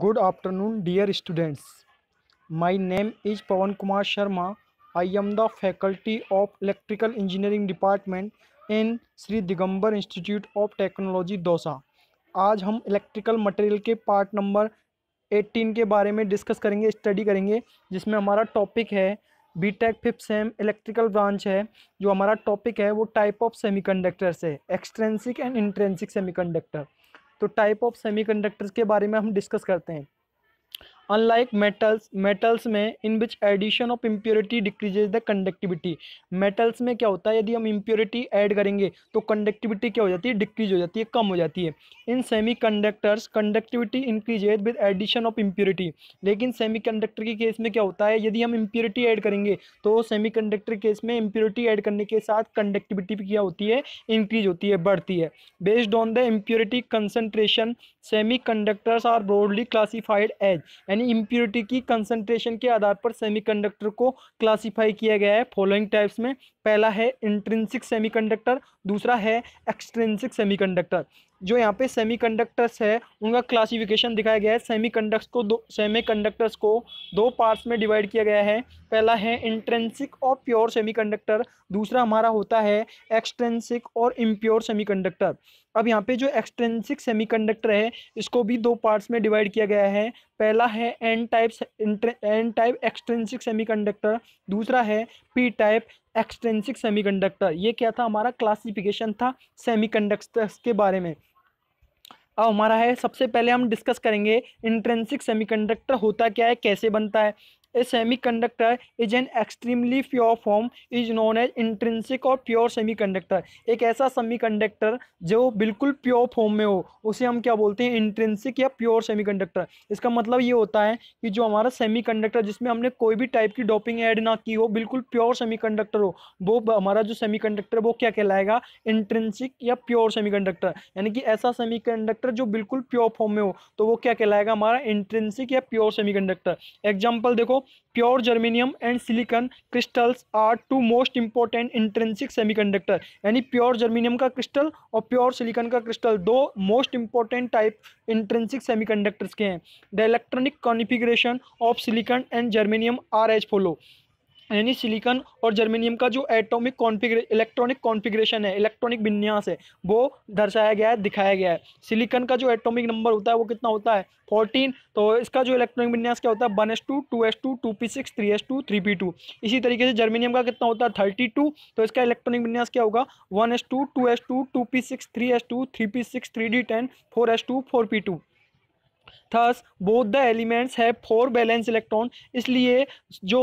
good afternoon dear students my name is Pawan Kumar Sharma I am the faculty of electrical engineering department in Shri Digambar institute of technology Dausa आज हम electrical material के part number 18 के बारे में discuss करेंगे study करेंगे जिसमें हमारा टॉपिक है B tech fifth sem electrical branch है जो हमारा टॉपिक है वो टाइप ऑफ सेमी कंडक्टर्स है extrinsic and intrinsic semi conductor तो टाइप ऑफ सेमीकंडक्टर्स के बारे में हम डिस्कस करते हैं अनलाइक मेटल्स मेटल्स में in which addition of impurity decreases the conductivity metals में क्या होता है यदि हम इम्प्योरिटी ऐड करेंगे तो कंडक्टिविटी क्या हो जाती है डिक्रीज हो जाती है कम हो जाती है in semi conductors conductivity increases with addition of impurity लेकिन सेमी कंडक्टर के केस में क्या होता है यदि हम इम्प्योरिटी ऐड करेंगे तो सेमी कंडक्टर केस में इम्प्योरिटी ऐड करने के साथ कंडक्टिविटी क्या होती है इंक्रीज होती है बढ़ती है based on the impurity concentration semi conductors are broadly classified as यानी इम्प्योरिटी की कंसंट्रेशन के आधार पर सेमीकंडक्टर को क्लासीफाई किया गया है फॉलोइंग टाइप्स में पहला है इंट्रेंसिक सेमीकंडक्टर दूसरा है एक्सट्रेंसिक सेमीकंडक्टर जो यहाँ पे सेमी कंडक्टर्स है उनका क्लासिफिकेशन दिखाया गया है सेमी कंडक्ट को दो सेमी कंडक्टर्स को दो पार्ट्स में डिवाइड किया गया है पहला है इंट्रेंसिक और प्योर कंडक्टर दूसरा हमारा होता है एक्सट्रेंसिक और इम्प्योर सेमी कंडक्टर अब यहाँ पे जो एक्सट्रेंसिक सेमीकंडक्टर है इसको भी दो पार्ट्स में डिवाइड किया गया है पहला है N type N type extrinsic semiconductor दूसरा है पी टाइप एक्सट्रेंसिक सेमीकंडक्टर ये क्या था हमारा क्लासिफिकेशन था सेमीकंडक्टर्स के बारे में अब हमारा है सबसे पहले हम डिस्कस करेंगे इंट्रेंसिक सेमीकंडक्टर होता क्या है कैसे बनता है A semi conductor is an extremely pure form is known as intrinsic और प्योर सेमी कंडक्टर एक ऐसा सेमी कंडक्टर जो बिल्कुल प्योर फॉर्म में हो उसे हम क्या बोलते हैं इंट्रेंसिक या प्योर सेमी कंडक्टर इसका मतलब ये होता है कि जो हमारा सेमी कंडक्टर जिसमें हमने कोई भी टाइप की डोपिंग ऐड ना की हो बिल्कुल प्योर सेमी कंडक्टर हो वो हमारा जो सेमी कंडक्टर वो क्या कहलाएगा इंट्रेंसिक या प्योर सेमी कंडक्टर यानी कि ऐसा सेमी कंडक्टर जो बिल्कुल प्योर फॉर्म में हो तो वो क्या कहलाएगा हमारा इंट्रेंसिक या प्योर कंडक्टर एग्जाम्पल देखो pure germanium and silicon crystals are two most important intrinsic semiconductor यानी प्योर जर्मेनियम का क्रिस्टल और प्योर सिलिकन का क्रिस्टल दो most important type intrinsic semiconductors के हैं the electronic configuration of silicon and germanium are as follow यानी silicon और germanium का जो एटॉमिक कॉन्फिग्रे इलेक्ट्रॉनिक कॉन्फिग्रेशन है इलेक्ट्रॉनिक विन्यास है वो दर्शाया गया है दिखाया गया है सिलिकॉन का जो एटॉमिक नंबर होता है वो कितना होता है फोर्टीन तो इसका जो इलेक्ट्रॉनिक विन्यास क्या होता है one s two two s two two p six three s two three p two इसी तरीके से जर्मेनियम का कितना होता है थर्टी टू तो इसका इलेक्ट्रॉनिक विन्यास क्या होगा one s two two s two two p six three s two three p six three d ten four s two four p two thus both the elements है four valence electron इसलिए जो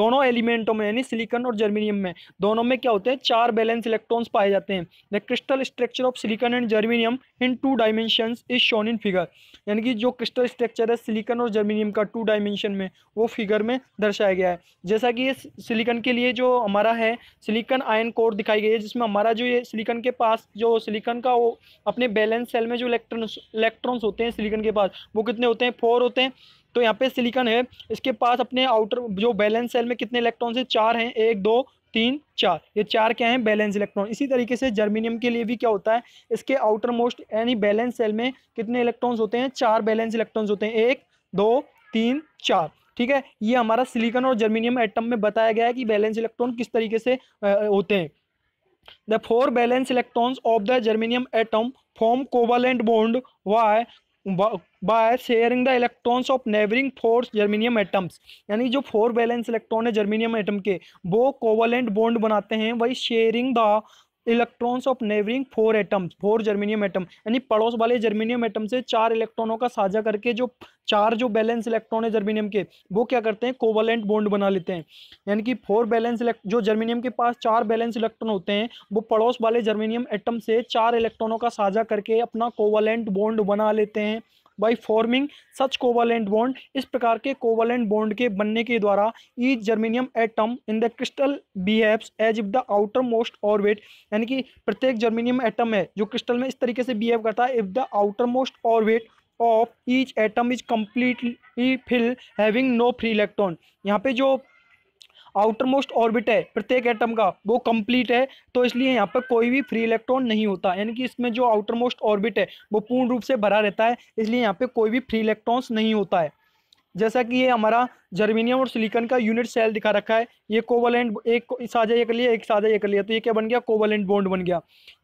दोनों एलिमेंटों में यानी silicon और germanium में दोनों में क्या होते हैं चार बैलेंस इलेक्ट्रॉन्स पाए जाते हैं the crystal structure of silicon and germanium in two dimension is shown in figure यानी कि जो क्रिस्टल स्ट्रक्चर है सिलिकन और जर्मीनियम का टू डायमेंशन में वो फिगर में दर्शाया गया है जैसा कि ये सिलिकन के लिए जो हमारा है सिलिकन आयन कोर दिखाई गई है जिसमें हमारा जो ये सिलिकन के पास जो सिलिकन का वो अपने बैलेंस सेल में जो इलेक्ट्रॉन इलेक्ट्रॉन्स होते हैं सिलिकन के पास पास वो कितने होते हैं फोर होते हैं तो यहाँ पे सिलिकॉन है इसके पास अपने आउटर जो बैलेंस सेल में कितने इलेक्ट्रॉन है चार हैं एक दो तीन चार ये चार क्या हैं बैलेंस इलेक्ट्रॉन इसी तरीके से जर्मीनियम के लिए भी क्या होता है इसके आउटर मोस्ट यानी बैलेंस सेल में कितने इलेक्ट्रॉन्स होते हैं चार बैलेंस इलेक्ट्रॉन्स होते हैं एक दो तीन चार ठीक है ये हमारा सिलिकॉन और जर्मीनियम एटम में बताया गया है कि बैलेंस इलेक्ट्रॉन किस तरीके से होते हैं the four valence electrons of the germanium atom form covalent bond by by sharing the electrons of neighbouring four germanium atoms यानी जो फोर बैलेंस इलेक्ट्रॉन है जर्मीनियम एटम के वो कोवलेंट बॉन्ड बनाते हैं वही sharing the electrons of neighbouring four atoms four germanium atom यानी पड़ोस वाले जर्मीनियम एटम से चार इलेक्ट्रॉनों का साझा करके जो चार जो बैलेंस इलेक्ट्रॉन है जर्मीनियम के वो क्या करते हैं कोवलेंट बॉन्ड बना लेते हैं यानी कि फोर बैलेंस जो जर्मीनियम के पास चार बैलेंस इलेक्ट्रॉन होते हैं वो पड़ोस वाले जर्मीनियम एटम से चार इलेक्ट्रॉनों का साझा करके अपना कोवलेंट बॉन्ड बना लेते हैं by forming such covalent bond इस प्रकार के कोवालेंट बॉन्ड के बनने के द्वारा each germanium atom in the crystal behaves as if the outermost orbit यानी कि प्रत्येक जर्मेनियम एटम है जो क्रिस्टल में इस तरीके से बिहेव करता है if the outermost orbit of each atom is completely fill having no free electron यहाँ पे जो आउटर मोस्ट ऑर्बिट है प्रत्येक एटम का वो कंप्लीट है तो इसलिए यहाँ पर कोई भी फ्री इलेक्ट्रॉन नहीं होता यानी कि इसमें जो आउटर मोस्ट ऑर्बिट है वो पूर्ण रूप से भरा रहता है इसलिए यहाँ पर कोई भी फ्री इलेक्ट्रॉन्स नहीं होता है जैसा कि ये हमारा जर्मीनियम और सिलिकन का यूनिट सेल दिखा रखा है ये कोवलेंट एक साझा एक कर लिया एक साझा ये कर लिया तो ये क्या बन गया कोवलेंट बॉन्ड बन गया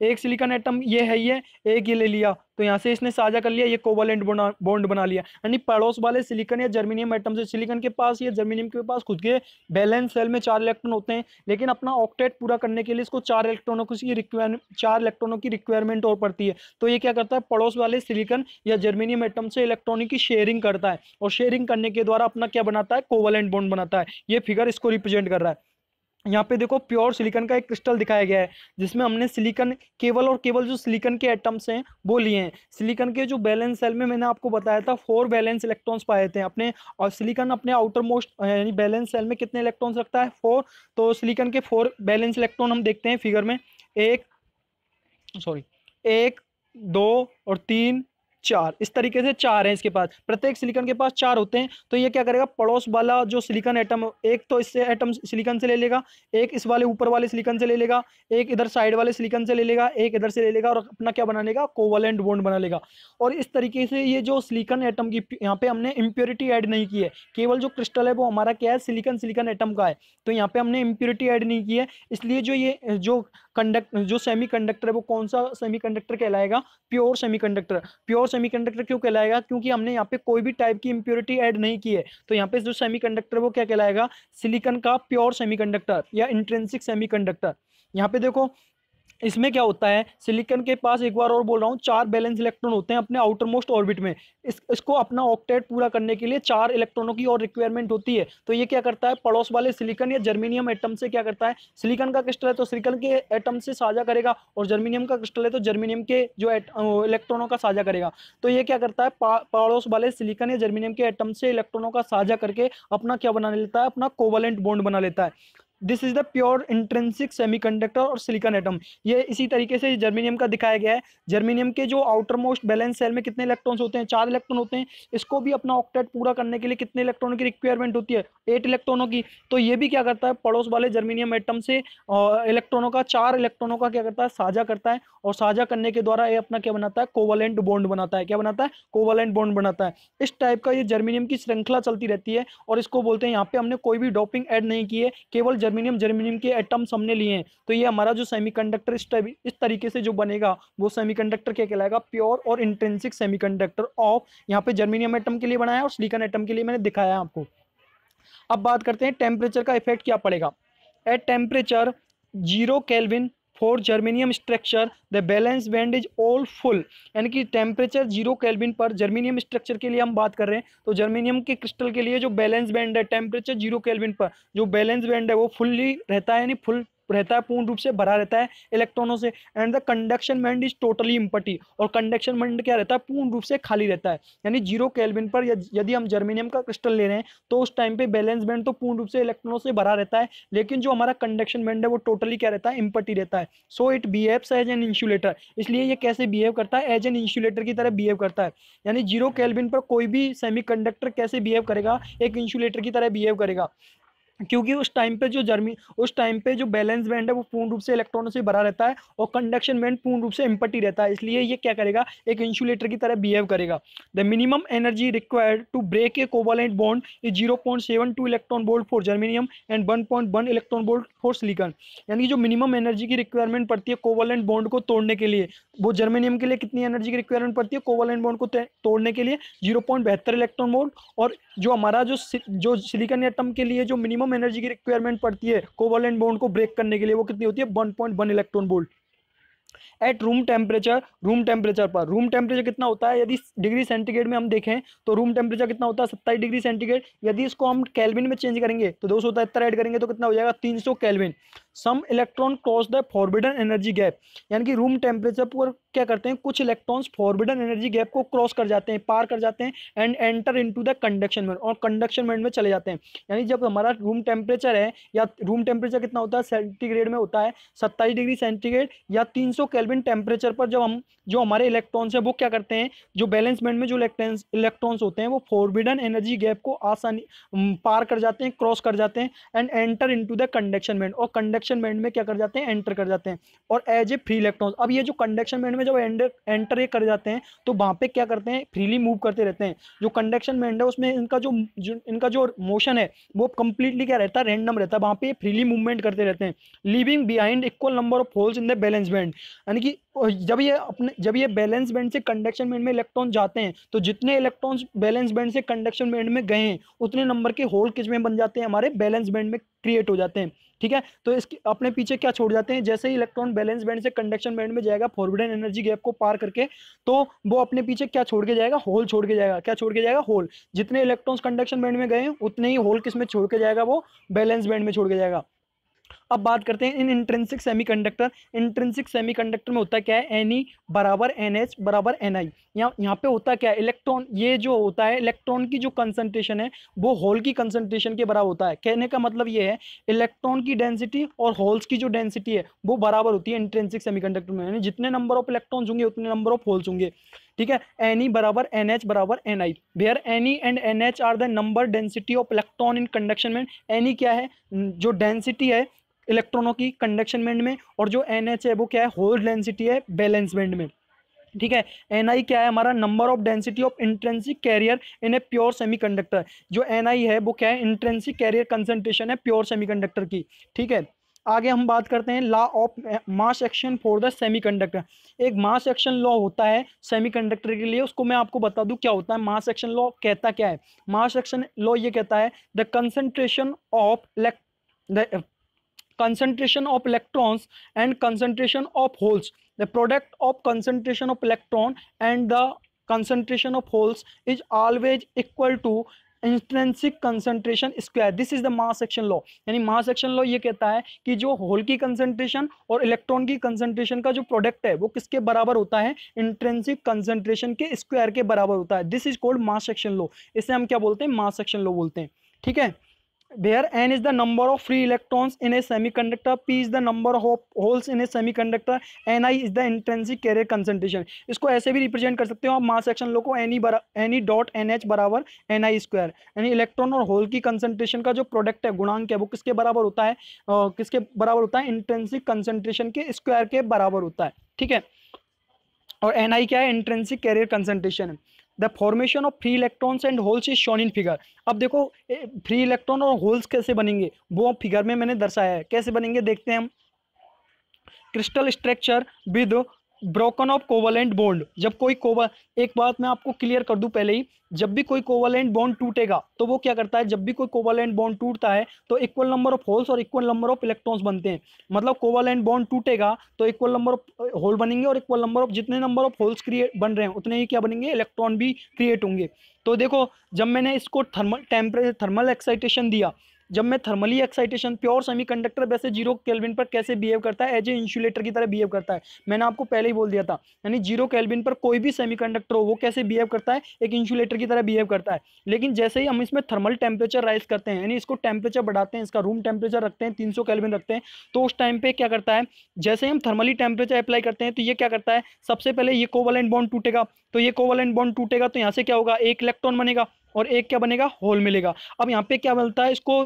एक सिलिकॉन एटम ये है ये एक ये ले लिया तो यहाँ से इसने साझा कर लिया ये कोवलेंट बॉन्ड बना लिया यानी पड़ोस वाले सिलिकन या जर्मिनियम एटम से सिलिकॉन के पास या जर्मिनियम के पास खुद के बैलेंस सेल में चार इलेक्ट्रॉन होते हैं लेकिन अपना ऑक्टेट पूरा करने के लिए इसको चार इलेक्ट्रॉनों की रिक्वायर चार इलेक्ट्रॉनों की रिक्वायरमेंट और पड़ती है तो ये क्या करता है पड़ोस वाले सिलिकन या जर्मिनियम एटम से इलेक्ट्रॉनिक की शेयरिंग करता है और शेयरिंग करने के द्वारा अपना क्या बनाता है कोवलेंट बॉन्ड बनाता है ये फिगर इसको रिप्रेजेंट कर रहा है यहाँ पे देखो प्योर सिलिकन का एक क्रिस्टल दिखाया गया है जिसमें हमने सिलिकन केवल और केवल जो सिलिकन के एटम्स हैं वो लिए हैं सिलिकन के जो बैलेंस सेल में मैंने आपको बताया था फोर बैलेंस इलेक्ट्रॉन्स पाए थे अपने और सिलिकन अपने आउटर मोस्ट यानी बैलेंस सेल में कितने इलेक्ट्रॉन्स रखता है फोर तो सिलिकन के फोर बैलेंस इलेक्ट्रॉन हम देखते हैं फिगर में एक सॉरी एक दो और तीन चार इस तरीके से चार हैं इसके पास प्रत्येक सिलिकन के पास चार होते हैं तो ये क्या करेगा पड़ोस वाला जो सिलिकन एटम एक तो इससे एटम सिलिकन से ले लेगा एक इस वाले ऊपर वाले सिलिकन से ले लेगा एक इधर साइड वाले सिलिकन से ले लेगा एक इधर से ले लेगा और अपना क्या बना लेगा कोवलेंट बोन्ड बना लेगा और इस तरीके से ये जो सिलिकन एटम की यहाँ पे हमने इम्प्योरिटी ऐड नहीं की है केवल जो क्रिस्टल है वो हमारा क्या है सिलिकन सिलिकन एटम का है तो यहाँ पे हमने इम्प्योरिटी ऐड नहीं की है इसलिए जो ये जो कंडक्ट जो सेमी है वो कौन सा सेमी कहलाएगा प्योर सेमी प्योर सेमीकंडक्टर क्यों कहलाएगा क्योंकि हमने यहाँ पे कोई भी टाइप की इम्प्योरिटी ऐड नहीं की है तो यहाँ पे जो कंडक्टर वो क्या कहलाएगा सिलिकन का प्योर सेमी या इंट्रेंसिक सेमी यहाँ पे देखो इसमें क्या होता है सिलिकन के पास एक बार और बोल रहा हूँ चार बैलेंस इलेक्ट्रॉन होते हैं अपने आउटर मोस्ट ऑर्बिट में इस इसको अपना ऑक्टेट पूरा करने के लिए चार इलेक्ट्रॉनों की और रिक्वायरमेंट होती है तो ये क्या करता है पड़ोस वाले सिलिकन या जर्मीनियम एटम से क्या करता है सिलिकन का क्रिस्टल है तो सिलिकन के एटम से साझा करेगा और जर्मीनियम का क्रिस्टल है तो जर्मीनियम के जो इलेक्ट्रॉनों का साझा करेगा तो ये क्या करता है पड़ोस वाले सिलिकन या जर्मीनियम के एटम से इलेक्ट्रॉनों का साझा करके अपना क्या बना लेता है अपना कोवलेंट बॉन्ड बना लेता है this is the pure intrinsic semiconductor और सिलिकॉन एटम ये इसी तरीके से जर्मीनियम का दिखाया गया है जर्मीनियम के जो आउटर मोस्ट बैलेंस सेल में कितने इलेक्ट्रॉन्स होते हैं चार इलेक्ट्रॉन होते हैं इसको भी अपना ऑक्टेट पूरा करने के लिए कितने इलेक्ट्रॉनों की रिक्वायरमेंट होती है एट इलेक्ट्रॉनों की तो ये भी क्या करता है पड़ोस वाले जर्मीनियम एटम से इलेक्ट्रॉनों का चार इलेक्ट्रॉनों का क्या करता है साझा करता है और साझा करने के द्वारा ये अपना क्या बनाता है कोवलेंट बॉन्ड बनाता है क्या बनाता है कोवलेंट बॉन्ड बनाता है इस टाइप का ये जर्मीनियम की श्रृंखला चलती रहती है और इसको बोलते हैं यहाँ पे हमने कोई भी डॉपिंग एड नहीं की है केवल जर्मिनियम जर्मिनियम के एटम्स हमने लिए हैं तो ये हमारा जो सेमीकंडक्टर इस इस तरीके से जो बनेगा वो सेमीकंडक्टर क्या कहलाएगा प्योर और इंट्रेंसिक सेमीकंडक्टर ऑफ यहाँ पे जर्मिनियम एटम के लिए बनाया और सिलिकन एटम के लिए मैंने दिखाया आपको अब बात करते हैं टेम्परेचर का इफेक्ट क्या पड़ेगा at temperature zero kelvin for germanium structure the valence band is all full यानी कि टेम्परेचर जीरो कैलविन पर जर्मेनियम स्ट्रक्चर के लिए हम बात कर रहे हैं तो जर्मेनियम के क्रिस्टल के लिए जो बैलेंस बैंड है टेम्परेचर जीरो कैलविन पर जो बैलेंस बैंड है वो फुल्ली रहता है यानी फुल रहता है पूर्ण रूप से भरा रहता है इलेक्ट्रॉनों से and the conduction band is totally empty और कंडक्शन बैंड क्या रहता है पूर्ण रूप से खाली रहता है यानी जीरो कैलविन पर यदि हम जर्मीनियम का क्रिस्टल ले रहे हैं तो उस टाइम पे बैलेंस बैंड तो पूर्ण रूप से इलेक्ट्रॉनों से भरा रहता है लेकिन जो हमारा कंडक्शन बैंड है वो टोटली क्या रहता है इम्पटी रहता है so it behaves as an insulator इसलिए ये कैसे बिहेव करता है एज एन इंसुलेटर की तरह बिहेव करता है यानी जीरो कैलविन पर कोई भी सेमी कैसे बिहेव करेगा एक इंसुलेटर की तरह बिहेव करेगा क्योंकि उस टाइम पे जो जर्मी उस टाइम पे जो बैलेंस बैंड है वो पूर्ण रूप से इलेक्ट्रॉनों से भरा रहता है और कंडक्शन बैंड पूर्ण रूप से एम्पटी रहता है इसलिए ये क्या करेगा एक इंसुलेटर की तरह बिहेव करेगा the minimum energy required to break a covalent bond is zero point seven two electron volt for germanium and one point one electron volt for silicon यानी कि जो मिनिमम एनर्जी की रिक्वायरमेंट पड़ती है covalent bond को तोड़ने के लिए वो जर्मिनियम के लिए कितनी एनर्जी की रिक्वायरमेंट पड़ती है कोवालेंट बॉन्ड को तोड़ने के लिए जीरो इलेक्ट्रॉन बोल्ट और जो हमारा जो जो सिलिकन एटम के लिए जो मिनिमम मिनिमम एनर्जी की रिक्वायरमेंट पड़ती है कोवलेंट बॉन्ड को ब्रेक करने के लिए वो कितनी होती है one electron volt at room temperature room temperature पर रूम टेम्परेचर कितना होता है यदि डिग्री सेंटीग्रेड में हम देखें तो रूम टेम्परेचर कितना होता है सत्ताईस डिग्री सेंटीग्रेड यदि इसको हम कैलविन में चेंज करेंगे तो दो सौ तिहत्तर ऐड करेंगे तो कितना हो जाएगा तीन सौ kelvin some electron cross the forbidden energy gap यानी कि रूम टेम्परेचर पर क्या करते हैं कुछ इलेक्ट्रॉन्स फॉरबिडन एनर्जी गैप को क्रॉस कर जाते हैं पार कर जाते हैं and enter into the conduction made और कंडक्शन मेड में चले जाते हैं यानी जब हमारा रूम टेम्परेचर है या रूम टेम्परेचर कितना होता है सेंटीग्रेड में होता है सत्ताईस डिग्री सेंटीग्रेड या तीन सौ कैलविन टेम्परेचर पर जब हम जो हमारे इलेक्ट्रॉन्स हैं वो क्या करते हैं जो बैलेंस मेड में जो इलेक्ट्रॉन्स इलेक्ट्रॉन्स होते हैं वो फॉरबिडन एनर्जी गैप को आसानी पार कर जाते हैं क्रॉस कर जाते हैं and enter into the conduction made और कंडक्शन कंडक्शन बैंड में क्या कर जाते हैं एंटर कर जाते हैं और एज ए फ्री इलेक्ट्रॉन्स अब ये जो कंडक्शन बैंड में जब एंटर एंटर कर जाते हैं तो वहाँ पे क्या करते हैं फ्रीली मूव करते रहते हैं जो कंडक्शन बैंड है उसमें इनका जो, जो इनका जो मोशन है वो कंप्लीटली क्या रहता है रैंडम रहता है वहाँ पे फ्रीली मूवमेंट करते रहते हैं leaving behind equal number of holes in the valence band यानी कि और जब ये अपने जब ये बैलेंस बैंड से कंडक्शन बैंड में इलेक्ट्रॉन जाते हैं तो जितने इलेक्ट्रॉन्स बैलेंस बैंड से कंडक्शन बैंड में गए हैं उतने नंबर के होल किस में बन जाते हैं हमारे बैलेंस बैंड में क्रिएट हो जाते हैं ठीक है तो इसके अपने पीछे क्या छोड़ जाते हैं जैसे ही इलेक्ट्रॉन बैलेंस बैंड से कंडक्शन बैंड में जाएगा फॉरवर्डन एनर्जी गैप को पार करके तो वो अपने पीछे क्या छोड़ के जाएगा होल छोड़ के जाएगा क्या छोड़ के जाएगा होल जितने इलेक्ट्रॉन्स कंडक्शन बैंड में गए उतने ही होल किस में छोड़ के जाएगा वो बैलेंस बैंड में छोड़ के जाएगा अब बात करते हैं इन intrinsic semi semiconductor intrinsic semi conductor में होता क्या है एन ई e बराबर एन एच बराबर एन आई यहाँ यहाँ पे होता क्या है इलेक्ट्रॉन ये जो होता है इलेक्ट्रॉन की जो कंसनट्रेशन है वो होल की कंसनट्रेशन के बराबर होता है कहने का मतलब ये है इलेक्ट्रॉन की डेंसिटी और होल्स की जो डेंसिटी है वो बराबर होती है इंट्रेंसिक कंडक्टर में यानी जितने नंबर ऑफ इलेक्ट्रॉन्स होंगे उतने नंबर ऑफ होल्स होंगे ठीक है एन ई e बराबर एन एच बराबर n i where n e and n h are the number density of electron in conduction में एन ई e क्या है जो डेंसिटी है इलेक्ट्रॉनों की कंडक्शन बैंड में और जो एन है वो क्या है होल डेंसिटी है बैलेंस बैंड में ठीक है एन आई क्या है हमारा number of density of intrinsic carrier in a pure semiconductor जो एन आई है वो क्या है इंट्रेंसिक कैरियर कंसनट्रेशन है प्योर सेमीकंडक्टर की ठीक है आगे हम बात करते हैं law of mass action for the semiconductor एक मास एक्शन लॉ होता है सेमीकंडक्टर के लिए उसको मैं आपको बता दूं क्या होता है मास एक्शन लॉ कहता क्या है मास एक्शन लॉ ये कहता है the concentration of elect concentration of electrons and concentration of holes the product of concentration of electron and the concentration of holes is always equal to intrinsic concentration square this is the mass action law यानी mass action law ये कहता है कि जो whole की concentration और electron की concentration का जो प्रोडक्ट है वो किसके बराबर होता है इंट्रेंसिक कंसंट्रेशन के स्क्वायर के बराबर होता है this is called mass action law इसे हम क्या बोलते हैं मास एक्शन लॉ बोलते हैं ठीक है n where n is the number of free electrons in a semiconductor p is the holes in a semi semiconductor n i is the intrinsic carrier concentration इसको ऐसे भी रिप्रेजेंट कर सकते हो आप मास सेक्शन लो को n e n e dot n h बराबर n i square यानी इलेक्ट्रॉन और होल की कंसेंट्रेशन का जो प्रोडक्ट है गुणांक है वो किसके बराबर होता है आ, किसके बराबर होता है इंटेंसिक कंसेंट्रेशन के स्क्वायर के बराबर होता है ठीक है और एन आई क्या है इंटेंसिक कैरियर कंसेंट्रेशन है the formation of free electrons and holes is shown in figure अब देखो फ्री इलेक्ट्रॉन और होल्स कैसे बनेंगे वो फिगर में मैंने दर्शाया है कैसे बनेंगे देखते हैं हम crystal structure with broken of covalent bond जब कोई कोवल एक बात मैं आपको क्लियर कर दूं पहले ही जब भी कोई कोवलेंट बॉन्ड टूटेगा तो वो क्या करता है जब भी कोई कोवलेंट बॉन्ड टूटता है तो इक्वल नंबर ऑफ होल्स और इक्वल नंबर ऑफ इलेक्ट्रॉन्स बनते हैं मतलब कोवलेंट बॉन्ड टूटेगा तो इक्वल नंबर ऑफ होल बनेंगे और इक्वल नंबर ऑफ जितने नंबर ऑफ होल्स क्रिएट बन रहे हैं उतने ही क्या बनेंगे इलेक्ट्रॉन भी क्रिएट होंगे तो देखो जब मैंने इसको थर्मल टेम्परेचर थर्मल एक्साइटेशन दिया जब मैं थर्मली एक्साइटेशन प्योर सेमीकंडक्टर वैसे जीरो केल्विन पर कैसे बिहेव करता है एज ए इंसुलेटर की तरह बिहेव करता है मैंने आपको पहले ही बोल दिया था यानी जीरो केल्विन पर कोई भी सेमीकंडक्टर हो वो कैसे बिहेव करता है एक इंसुलेटर की तरह बिहेव करता है लेकिन जैसे ही हम इसमें थर्मल टेम्परेचर राइज करते हैं यानी इसको टेम्परेचर बढ़ाते हैं इसका रूम टेम्परेचर रखते हैं तीन सौ रखते हैं तो उस टाइम पर क्या करता है जैसे हम थर्मली टेम्परेचर अप्लाई करते हैं तो ये क्या करता है सबसे पहले ये कोवल बॉन्ड टूटेगा तो ये कोवल बॉन्ड टूटेगा तो यहाँ से क्या होगा एक इलेक्ट्रॉन बनेगा और एक क्या बनेगा होल मिलेगा अब यहाँ पे क्या बनता है इसको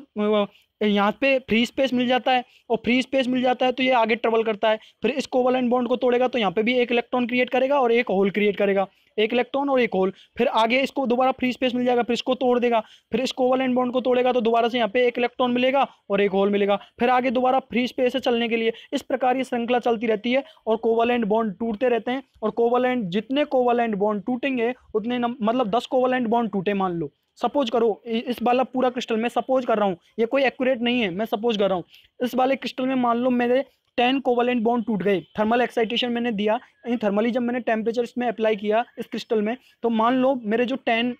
यहाँ पे फ्री स्पेस मिल जाता है और फ्री स्पेस मिल जाता है तो ये आगे ट्रेवल करता है फिर इस कोवलेंट बॉन्ड को तोड़ेगा तो यहाँ पे भी एक इलेक्ट्रॉन क्रिएट करेगा और एक होल क्रिएट करेगा एक इलेक्ट्रॉन और एक होल फिर आगे इसको दोबारा फ्री स्पेस मिल जाएगा फिर इसको तोड़ देगा फिर इस कोवलेंट बॉन्ड को तोड़ेगा तो दोबारा से यहाँ पे एक इलेक्ट्रॉन मिलेगा और एक होल मिलेगा फिर आगे दोबारा फ्री स्पेस से चलने के लिए इस प्रकार ये श्रृंखला चलती रहती है और कोवलेंट बॉन्ड टूटते रहते हैं और कोवलेंट जितने कोवलेंट बॉन्ड टूटेंगे उतने मतलब दस कोवलेंट बॉन्ड टूटे मान लो सपोज करो इस वाला पूरा क्रिस्टल मैं सपोज कर रहा हूँ ये कोई एक्यूरेट नहीं है मैं सपोज कर रहा हूँ इस वाले क्रिस्टल में मान लो मेरे टेन कोवलेंट बॉन्ड टूट गए थर्मल एक्साइटेशन मैंने दिया यानी थर्मली जब मैंने टेम्परेचर इसमें अप्लाई किया इस क्रिस्टल में तो मान लो मेरे जो टेन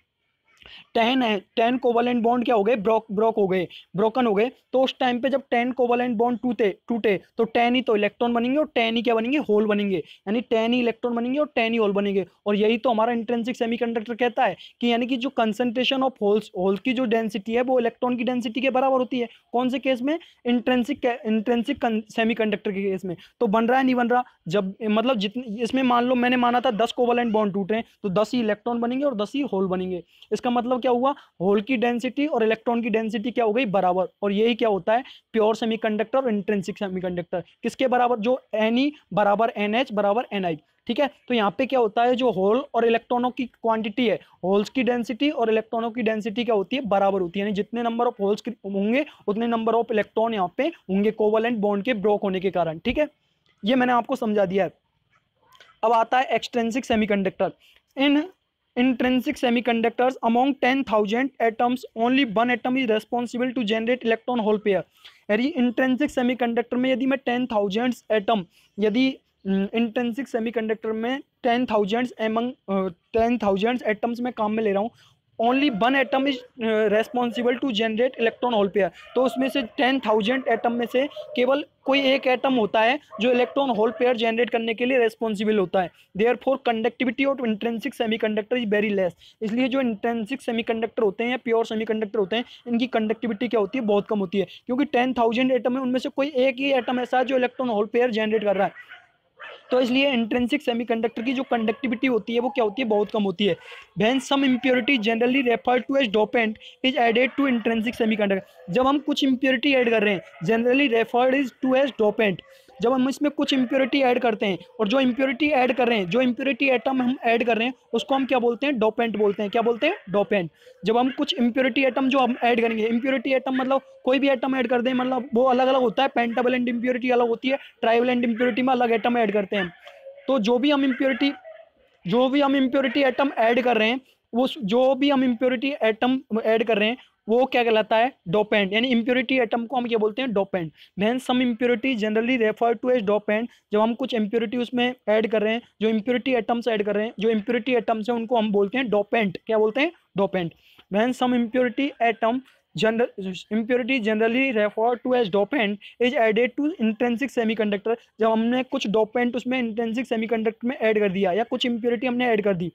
टेन है टेन कोवलेंट बॉन्ड क्या हो गए ब्रोक ब्रोक हो गए ब्रोकन हो गए तो उस टाइम पे जब टेन कोवलेंट बॉन्ड टूटे टूटे तो टेन ही तो इलेक्ट्रॉन बनेंगे और टेन ही क्या बनेंगे होल बनेंगे यानी टेन ही इलेक्ट्रॉन बनेंगे और टेन ही होल बनेंगे और यही तो हमारा इंट्रेंसिक सेमी कहता है कि यानी कि जो कंसनट्रेशन ऑफ होल्स होल की जो डेंसिटी है वो इलेक्ट्रॉन की डेंसिटी के बराबर होती है कौन से केस में इंट्रेंसिक इंट्रेंसिक सेमी के केस में तो बन रहा है नहीं बन रहा जब मतलब जितने इसमें मान लो मैंने माना था दस कोवलेंट बॉन्ड टूटे तो दस ही इलेक्ट्रॉन बनेंगे और दस ही होल बनेंगे इसका इसका मतलब क्या हुआ होल की डेंसिटी और इलेक्ट्रॉन की डेंसिटी क्या हो गई बराबर और यही क्या होता है प्योर सेमीकंडक्टर और इंट्रेंसिक सेमीकंडक्टर किसके बराबर जो एन ई e बराबर एन एच बराबर एन आई ठीक है तो यहाँ पे क्या होता है जो होल और इलेक्ट्रॉनों की क्वांटिटी है होल्स की डेंसिटी और इलेक्ट्रॉनों की डेंसिटी क्या होती है बराबर होती है यानी जितने नंबर ऑफ होल्स होंगे उतने नंबर ऑफ इलेक्ट्रॉन यहाँ पे होंगे कोवलेंट बॉन्ड के ब्रोक होने के कारण ठीक है ये मैंने आपको समझा दिया है अब आता है extrinsic semiconductor in intrinsic semiconductors among 10000 atoms only one atom is responsible to generate electron hole pair यानी इंट्रेंसिक सेमीकंडक्टर में यदि मैं टेन थाउजेंड एटम यदि इंट्रेंसिक सेमीकंडक्टर में ten thousand among ten thousand atoms में काम में ले रहा हूँ only one atom is responsible to generate electron hole pair तो उसमें से टेन थाउजेंड एटम में से केवल कोई एक एटम होता है जो इलेक्ट्रॉन होल पेयर जनरेट करने के लिए रेस्पॉन्सिबल होता है therefore conductivity of intrinsic conductor is very less इसलिए जो इंट्रेंसिक कंडक्टर होते हैं या प्योर कंडक्टर होते हैं इनकी कंडक्टिविटी क्या होती है बहुत कम होती है क्योंकि टेन थाउजेंड एटम है उनमें से कोई एक ही एटम ऐसा है जो इलेक्ट्रॉन होल पेयर जनरेट कर रहा है तो इसलिए इंट्रेंसिक सेमीकंडक्टर की जो कंडक्टिविटी होती है वो क्या होती है बहुत कम होती है when some impurity generally refer to as dopant is added to intrinsic semiconductor जब हम कुछ इम्प्योरिटी ऐड कर रहे हैं generally referred is to as dopant जब हम इसमें कुछ इम्प्योरिटी ऐड करते हैं और जो इम्प्योरिटी ऐड कर रहे हैं जो इम्प्योरिटी आइटम हम ऐड कर रहे हैं उसको हम क्या बोलते हैं डोपेंट बोलते हैं क्या बोलते हैं डोपेंट जब हम कुछ इम्प्योरिटी आइटम जो हम ऐड करेंगे इम्प्योरिटी आइटम मतलब कोई भी आइटम ऐड कर दें मतलब वो अलग अलग होता है एंड इम्प्योरिटी अलग होती है ट्राइबल एंड इम्प्योरिटी में अलग आइटम ऐड करते हैं तो जो भी हम इम्प्योरिटी जो भी हम इम्प्योरिटी आइटम ऐड कर रहे हैं वो जो भी हम इम्प्योरिटी आइटम ऐड कर रहे हैं वो क्या कहलाता है डोपेंट यानी इम्प्योरिटी आइटम को हम क्या बोलते हैं dopant when some impurity generally refer to as dopant जब हम कुछ इम्प्योरिटी उसमें ऐड कर रहे हैं जो इम्प्योरिटी आइटम्स ऐड कर रहे हैं जो इम्प्योरिटी आइटम्स हैं उनको हम बोलते हैं डोपेंट क्या बोलते हैं dopant when some impurity atom general impurity generally refer to as dopant is added to intrinsic conductor जब हमने कुछ डोपेंट उसमें इंटेंसिक कंडक्टर में ऐड कर दिया या कुछ इम्प्योरिटी हमने ऐड कर दी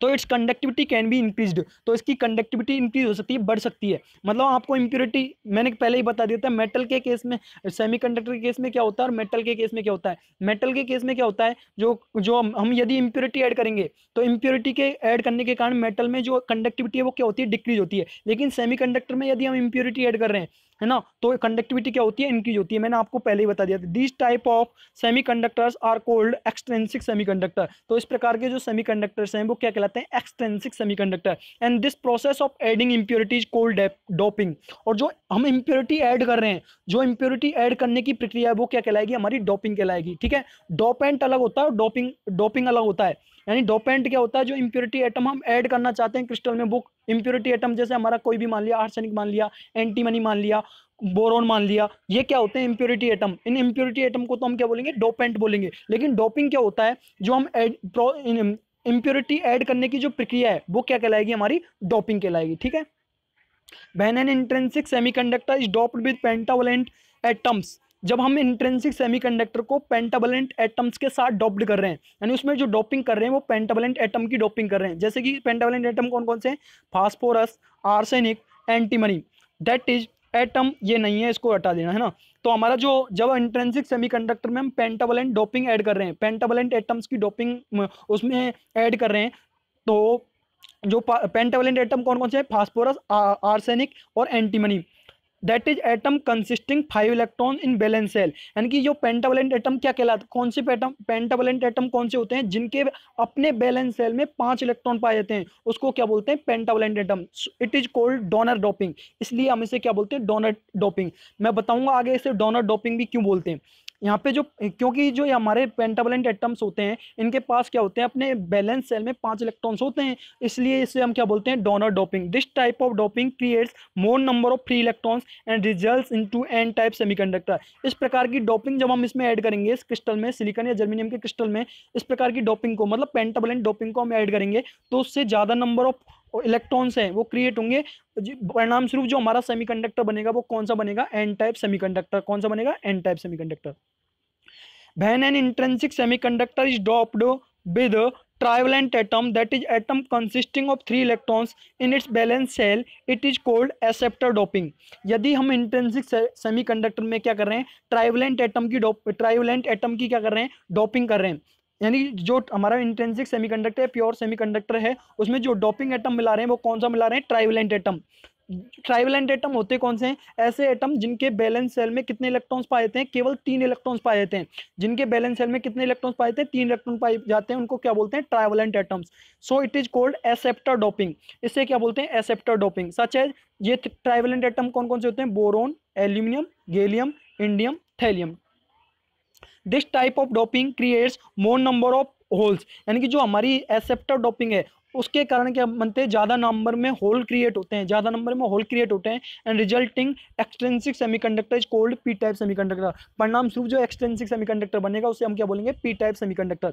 तो its conductivity can be increased तो इसकी कंडक्टिविटी इंक्रीज हो सकती है बढ़ सकती है मतलब आपको इम्प्योरिटी मैंने पहले ही बता दिया था मेटल के केस में सेमी के केस में क्या होता है और मेटल के केस में क्या होता है मेटल के केस में क्या होता है जो जो हम यदि इम्प्योरिटी ऐड करेंगे तो इम्प्योरिटी के ऐड करने के कारण मेटल में जो कंडक्टिविटी है वो क्या होती है डिक्रीज होती है लेकिन सेमी में यदि हम इम्प्योरिटी ऐड कर रहे हैं है ना तो कंडक्टिविटी क्या होती है इंक्रीज होती है मैंने आपको पहले ही बता दिया था this type of semiconductors are called semi semiconductor तो इस प्रकार के जो सेमीकंडक्टर्स हैं वो क्या कहलाते हैं semi semiconductor and this process of adding impurities called doping और जो हम इम्प्योरिटी ऐड कर रहे हैं जो इम्प्योरिटी ऐड करने की प्रक्रिया है वो क्या कहलाएगी हमारी डोपिंग कहलाएगी ठीक है डोपेंट अलग होता है और डोपिंग डोपिंग अलग होता है यानी डोपेंट क्या होता है जो इम्प्योरिटी आइटम हम ऐड करना चाहते हैं क्रिस्टल में वो इम्प्योरिटी आइटम जैसे हमारा कोई भी मान लिया आर्सेनिक मान लिया एंटीमनी मान लिया बोरोन मान लिया ये क्या होते हैं इम्प्योरिटी आइटम इन इम्प्योरिटी आइटम को तो हम क्या बोलेंगे डोपेंट बोलेंगे लेकिन डोपिंग क्या होता है जो हम एड इम्प्योरिटी ऐड करने की जो प्रक्रिया है वो क्या कहलाएगी हमारी डोपिंग कहलाएगी ठीक है when an intrinsic conductor is doped with pentavalent atoms जब हम इंट्रेंसिक सेमीकंडक्टर को पेंटाबलेंट एटम्स के साथ डॉप्ड कर रहे हैं यानी उसमें जो डॉपिंग कर रहे हैं वो पेंटाबलेंट एटम की डॉपिंग कर रहे हैं जैसे कि पेंटाबलेंट एटम कौन कौन से phosphorus arsenic antimony that is atom ये नहीं है इसको हटा देना है ना तो हमारा जो जब इंट्रेंसिक सेमीकंडक्टर में हम पेंटाबलेंट डोपिंग ऐड कर रहे हैं पेंटाबलेंट एटम्स की डोपिंग उसमें ऐड कर रहे हैं तो जो पेंटावलेंट एटम कौन कौन से हैं फास्फोरस आर्सेनिक और antimony that is atom consisting five electron in valence shell यानी कि जो पेंटावलेंट एटम क्या कहलाते हैं कौन से पेटम पेंटावलेंट एटम कौन से होते हैं जिनके अपने बैलेंस सेल में पांच इलेक्ट्रॉन पाए जाते हैं उसको क्या बोलते हैं pentavalent atom it is called donor doping इसलिए हम इसे क्या बोलते हैं डोनर डोपिंग मैं बताऊंगा आगे इसे डोनर डोपिंग भी क्यों बोलते हैं यहाँ पे जो क्योंकि जो हमारे पेंटाबलेंट एटम्स होते हैं इनके पास क्या होते हैं अपने बैलेंस सेल में पांच इलेक्ट्रॉन्स होते हैं इसलिए इसे हम क्या बोलते हैं donor doping this type of doping creates more number of free electrons and result in to N type semi इस प्रकार की डोपिंग जब हम इसमें ऐड करेंगे इस क्रिस्टल में सिलिकन या जर्मीनियम के क्रिस्टल में इस प्रकार की डोपिंग को मतलब पेंटाबलेंट डोपिंग को हम ऐड करेंगे तो उससे ज़्यादा नंबर ऑफ और इलेक्ट्रॉन्स हैं वो क्रिएट होंगे परिणाम स्वरूप जो हमारा सेमीकंडक्टर बनेगा वो कौन सा बनेगा एन टाइप सेमीकंडक्टर कौन सा बनेगा N type semiconductor when an intrinsic semiconductor is doped with a trivalent atom that is atom consisting of three electrons in its valence shell it is called acceptor यदि हम intrinsic conductor में क्या कर रहे हैं ट्राइवलेंट एटम की डॉप trivalent atom की क्या कर रहे हैं डॉपिंग कर रहे हैं यानी जो हमारा इंटेंसिक सेमीकंडक्टर है प्योर सेमीकंडक्टर है उसमें जो डॉपिंग एटम मिला रहे हैं वो कौन सा मिला रहे हैं ट्राइवलेंट एटम ट्राइवलेंट एटम होते कौन से हैं ऐसे एटम जिनके बैलेंस सेल में कितने इलेक्ट्रॉन्स पाए जाते हैं केवल तीन इलेक्ट्रॉन्स पाए जाते हैं जिनके बैलेंस सेल में कितने इलेक्ट्रॉन्स पाए जाते हैं तीन इलेक्ट्रॉन पाए जाते हैं उनको क्या बोलते हैं trivalent atoms so it is called acceptor doping इसे क्या बोलते हैं एसेप्टर डोपिंग सच है ये ट्राइवलेंट एटम कौन कौन से होते हैं boron aluminium gallium indium thallium this type of doping creates more number of holes यानी कि जो हमारी एसेप्टर डोपिंग है उसके कारण क्या बनते हैं ज़्यादा नंबर में होल क्रिएट होते हैं ज़्यादा नंबर में होल क्रिएट होते हैं and resulting extrinsic semiconductor is called P type semiconductor परिणाम स्वरूप जो एक्सटेंसिक सेमीकंडक्टर बनेगा उसे हम क्या बोलेंगे पी टाइप सेमीकंडक्टर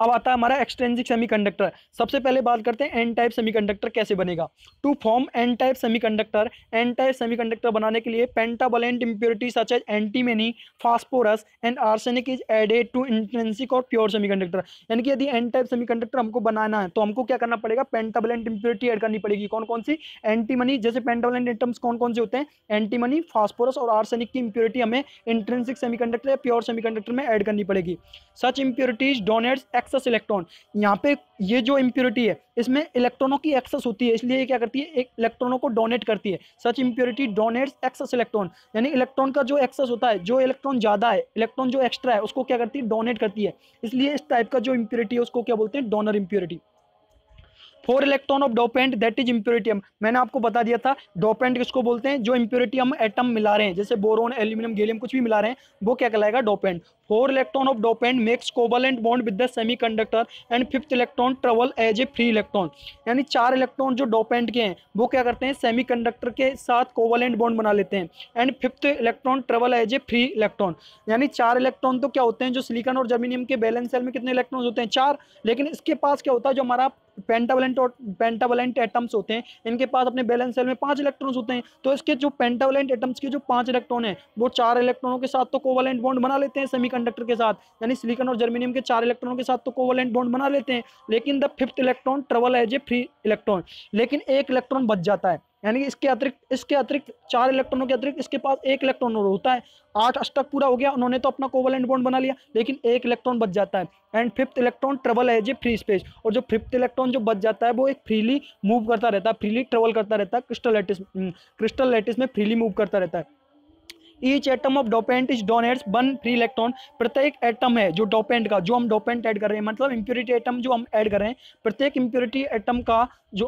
अब आता है हमारा सेमी कंडक्टर सबसे पहले बात करते हैं एन टाइप कंडक्टर कैसे बनेगा to form N type conductor N type conductor बनाने के लिए pentavalent impurity such as antimony phosphorus and arsenic is added to intrinsic और प्योर कंडक्टर यानी कि यदि एन टाइप कंडक्टर हमको बनाना है तो हमको क्या करना पड़ेगा पेंटाबलेंट इम्प्योरिटी एड करनी पड़ेगी कौन कौन सी एंटीमनी जैसे पेंटाबलेंट एटम्स कौन कौन से होते हैं एंटीमनी फास्फोरस और आर्सेनिक की इम्प्योरिटी हमें इंट्रेंसिक कंडक्टर या प्योर कंडक्टर में एड करनी पड़ेगी such impurities donates excess electron यहाँ पे ये जो इम्प्योरिटी है इसमें इलेक्ट्रॉनों की एक्सेस होती है इसलिए ये क्या करती है एक इलेक्ट्रॉनों को डोनेट करती है such impurity donates excess electron यानी इलेक्ट्रॉन का जो एक्सेस होता है जो इलेक्ट्रॉन ज़्यादा है इलेक्ट्रॉन जो एक्स्ट्रा है उसको क्या करती है डोनेट करती है इसलिए इस टाइप का जो इम्प्योरिटी है उसको क्या बोलते हैं donor impurity four electron of dopant that is इम्प्योरिटियम मैंने आपको बता दिया था डोपेंट किसको बोलते हैं जो इम्प्योरिटी हम एटम मिला रहे हैं जैसे बोरोन एल्यूमिनियम गेलियम कुछ भी मिला रहे हैं वो क्या कहलाएगा dopant four electron of dopant makes bond with the semi conductor and fifth electron travel as a free electron यानी चार इलेक्ट्रॉन जो डोपेंट के हैं वो क्या करते हैं कंडक्टर के साथ कोवलेंट बॉन्ड बना लेते हैं and fifth electron travel as a free electron यानी चार इलेक्ट्रॉन तो क्या होते हैं जो सिलिकन और जर्मीनियम के बैलेंस सेल में कितने इलेक्ट्रॉन होते हैं चार लेकिन इसके पास क्या होता है जो हमारा पेंटावलेंट और पेंटावलेंट एटम्स होते हैं इनके पास अपने बैलेंस सेल में पांच इलेक्ट्रॉन्स होते हैं तो इसके जो पेंटावलेंट एटम्स के जो पांच इलेक्ट्रॉन हैं वो चार इलेक्ट्रॉनों के साथ तो कोवलेंट बॉन्ड बना लेते हैं सेमी कंडक्टर के साथ यानी सिलिकॉन और जर्मिनियम के चार इलेक्ट्रॉन के साथ तो कोवलेंट बॉन्ड बना लेते हैं लेकिन the fifth electron travel as a free electron लेकिन एक इलेक्ट्रॉन बच जाता है यानी इसके अतिरिक्त इसके अतिरिक्त चार इलेक्ट्रॉनों के अतिरिक्त इसके पास एक इलेक्ट्रॉन और होता है आठ अष्टक पूरा हो गया उन्होंने तो अपना कोवलेंट बॉन्ड बना लिया लेकिन एक इलेक्ट्रॉन बच जाता है एंड फिफ्थ इलेक्ट्रॉन ट्रबल है जी फ्री स्पेस और जो फिफ्थ इलेक्ट्रॉन जो बच जाता है वो एक फ्रीली मूव करता रहता है फ्रीली ट्रेवल करता रहता है क्रिस्टल लेटिस क्रिस्टल लेटिस में फ्रीली मूव करता रहता है each atom of dopant is donates one free electron प्रत्येक एटम है जो डोपेंट का जो हम डोपेंट ऐड कर रहे हैं मतलब इम्प्योरिटी एटम जो हम ऐड कर रहे हैं प्रत्येक इम्प्योरिटी एटम का जो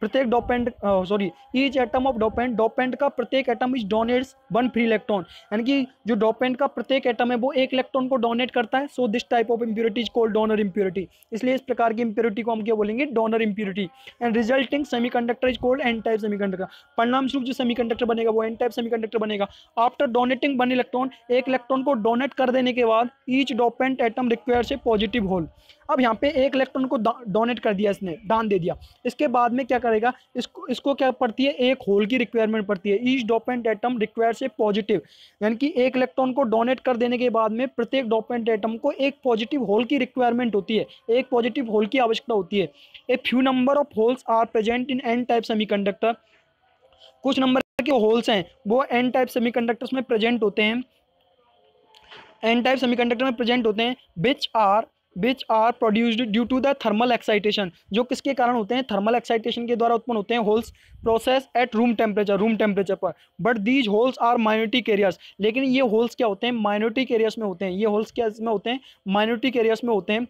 प्रत्येक dopant sorry each atom of dopant dopant का प्रत्येक atom is donates one free electron यानी कि जो डोपेंट का प्रत्येक एटम है वो एक इलेक्ट्रॉन को डोनेट करता है so this type of impurity is called donor impurity इसलिए इस प्रकार की इम्प्योरिटी को हम क्या बोलेंगे donor impurity and resulting conductor is called N type semi परिणाम स्वरूप जो कंडक्टर बनेगा वो एन टाइप कंडक्टर बनेगा आफ्टर डोनेटिंग वन इलेक्ट्रॉन एक इलेक्ट्रॉन को डोनेट कर देने के बाद ईच डोपेंट एटम रिक्वायर से पॉजिटिव होल अब यहाँ पे एक इलेक्ट्रॉन को डोनेट कर दिया इसने दान दे दिया इसके बाद में क्या करेगा इसको इसको क्या पड़ती है एक होल की रिक्वायरमेंट पड़ती है ईच डोपेंट एटम रिक्वायर से पॉजिटिव यानी कि एक इलेक्ट्रॉन को डोनेट कर देने के बाद में प्रत्येक डोपेंट एटम को एक पॉजिटिव होल की रिक्वायरमेंट होती है एक पॉजिटिव होल की आवश्यकता होती है a few number of holes are present in N type semi कुछ नंबर के होल्स हैं वो एन टाइप सेमी में प्रेजेंट होते हैं एन टाइप सेमी में प्रेजेंट होते हैं which are which are produced due to the thermal excitation जो किसके कारण होते हैं थर्मल एक्साइटेशन के द्वारा उत्पन्न होते हैं holes process at room temperature room temperature पर but these holes are minority carriers लेकिन ये होल्स क्या होते हैं माइनोरिटी कैरियर्स में होते हैं ये होल्स क्या इसमें होते हैं माइनोरिटी कैरियर्स में होते हैं